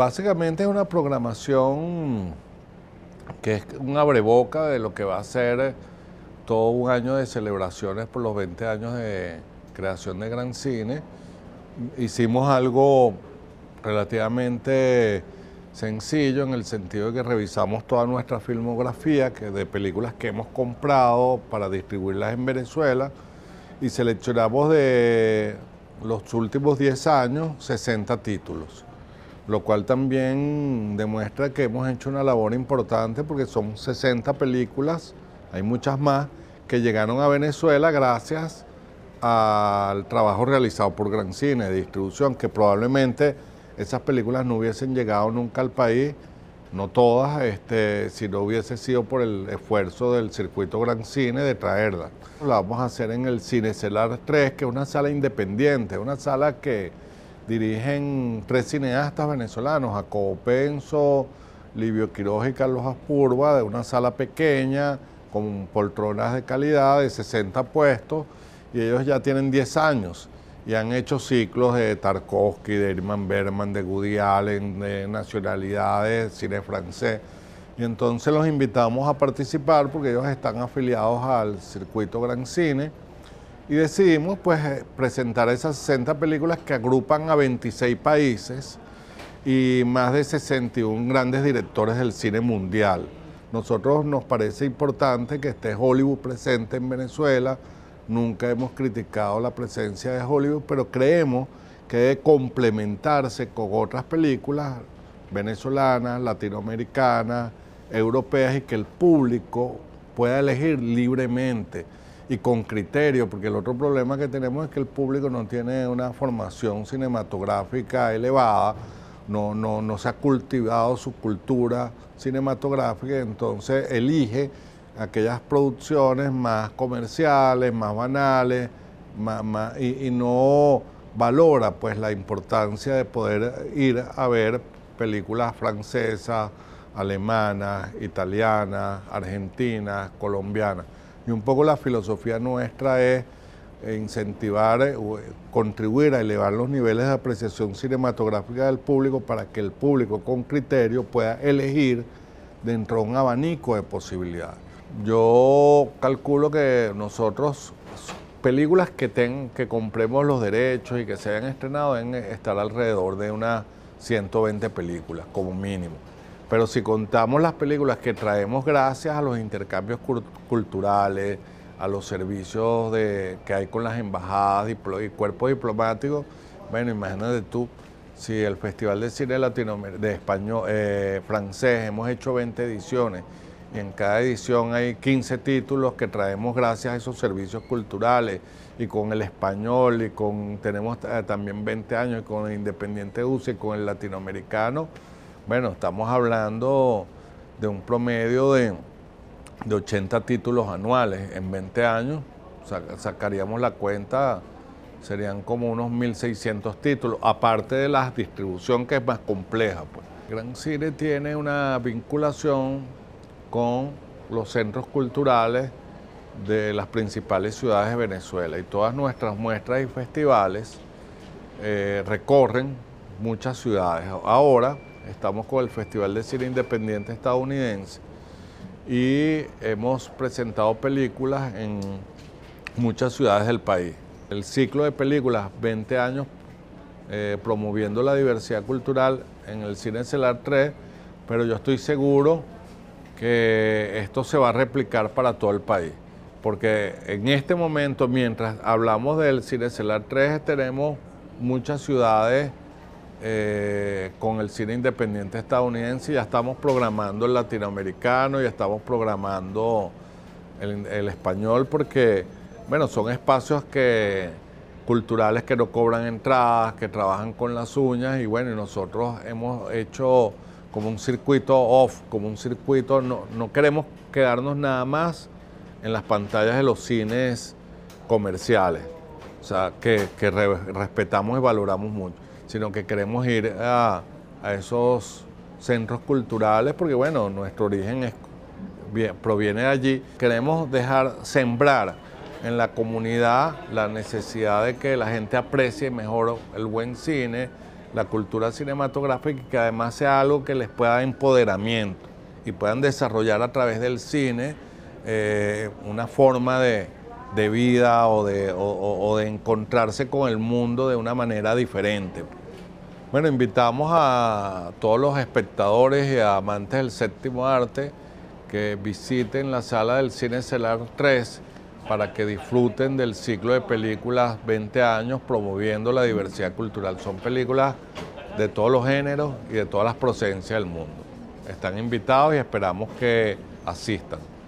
Básicamente es una programación que es un abreboca de lo que va a ser todo un año de celebraciones por los 20 años de creación de Gran Cine. Hicimos algo relativamente sencillo en el sentido de que revisamos toda nuestra filmografía que de películas que hemos comprado para distribuirlas en Venezuela y seleccionamos de los últimos 10 años 60 títulos lo cual también demuestra que hemos hecho una labor importante porque son 60 películas, hay muchas más, que llegaron a Venezuela gracias al trabajo realizado por Gran Cine de distribución, que probablemente esas películas no hubiesen llegado nunca al país, no todas, este, si no hubiese sido por el esfuerzo del circuito Gran Cine de traerlas. La vamos a hacer en el Cine Celar 3, que es una sala independiente, una sala que dirigen tres cineastas venezolanos, Jacobo Penso, Livio Quiroz y Carlos Aspurba, de una sala pequeña, con poltronas de calidad, de 60 puestos, y ellos ya tienen 10 años y han hecho ciclos de Tarkovsky, de Irman, Berman, de Woody Allen, de nacionalidades, cine francés. Y entonces los invitamos a participar porque ellos están afiliados al circuito Gran Cine y decidimos pues eh, presentar esas 60 películas que agrupan a 26 países y más de 61 grandes directores del cine mundial. Nosotros nos parece importante que esté Hollywood presente en Venezuela, nunca hemos criticado la presencia de Hollywood, pero creemos que debe complementarse con otras películas venezolanas, latinoamericanas, europeas y que el público pueda elegir libremente y con criterio, porque el otro problema que tenemos es que el público no tiene una formación cinematográfica elevada, no, no, se ha cultivado su cultura cinematográfica, entonces elige aquellas producciones más comerciales, más banales, y, y no valora pues la importancia de poder ir a ver películas francesas, alemanas, italianas, argentinas, colombianas. Y un poco la filosofía nuestra es incentivar, eh, contribuir a elevar los niveles de apreciación cinematográfica del público para que el público con criterio pueda elegir dentro de un abanico de posibilidades. Yo calculo que nosotros, películas que, que compremos los derechos y que se hayan estrenado, deben estar alrededor de unas 120 películas como mínimo. Pero si contamos las películas que traemos gracias a los intercambios culturales, a los servicios de, que hay con las embajadas y cuerpos diplomáticos, bueno, imagínate tú, si el Festival de Cine de Español, eh, francés, hemos hecho 20 ediciones y en cada edición hay 15 títulos que traemos gracias a esos servicios culturales y con el español y con, tenemos eh, también 20 años con el Independiente UCI y con el latinoamericano, bueno, estamos hablando de un promedio de, 80 títulos anuales en 20 años. sacaríamos la cuenta, serían como unos 1.600 títulos, aparte de la distribución que es más compleja. Pues. Gran Cine tiene una vinculación con los centros culturales de las principales ciudades de Venezuela y todas nuestras muestras y festivales eh, recorren muchas ciudades. Ahora, Estamos con el Festival de Cine Independiente Estadounidense y hemos presentado películas en muchas ciudades del país. El ciclo de películas 20 años eh, promoviendo la diversidad cultural en el cine Celar 3, pero yo estoy seguro que esto se va a replicar para todo el país. Porque en este momento, mientras hablamos del cine Celar 3, tenemos muchas ciudades eh, con el cine independiente estadounidense, ya estamos programando el latinoamericano, y estamos programando el, español, porque, bueno, son espacios que culturales que no cobran entradas, que trabajan con las uñas y bueno, nosotros hemos hecho como un circuito off, como un circuito, no, queremos quedarnos nada más en las pantallas de los cines comerciales, o sea, que, respetamos y valoramos mucho sino que queremos ir a, esos centros culturales porque, bueno, nuestro origen proviene de allí. Queremos dejar sembrar en la comunidad la necesidad de que la gente aprecie mejor el buen cine, la cultura cinematográfica y que además sea algo que les pueda dar empoderamiento y puedan desarrollar a través del cine eh, una forma de, de vida o de, o, de, encontrarse con el mundo de una manera diferente. Bueno, invitamos a todos los espectadores y amantes del séptimo arte que visiten la sala del Cine Celar 3 para que disfruten del ciclo de películas 20 años promoviendo la diversidad cultural. Son películas de todos los géneros y de todas las procedencias del mundo. Están invitados y esperamos que asistan.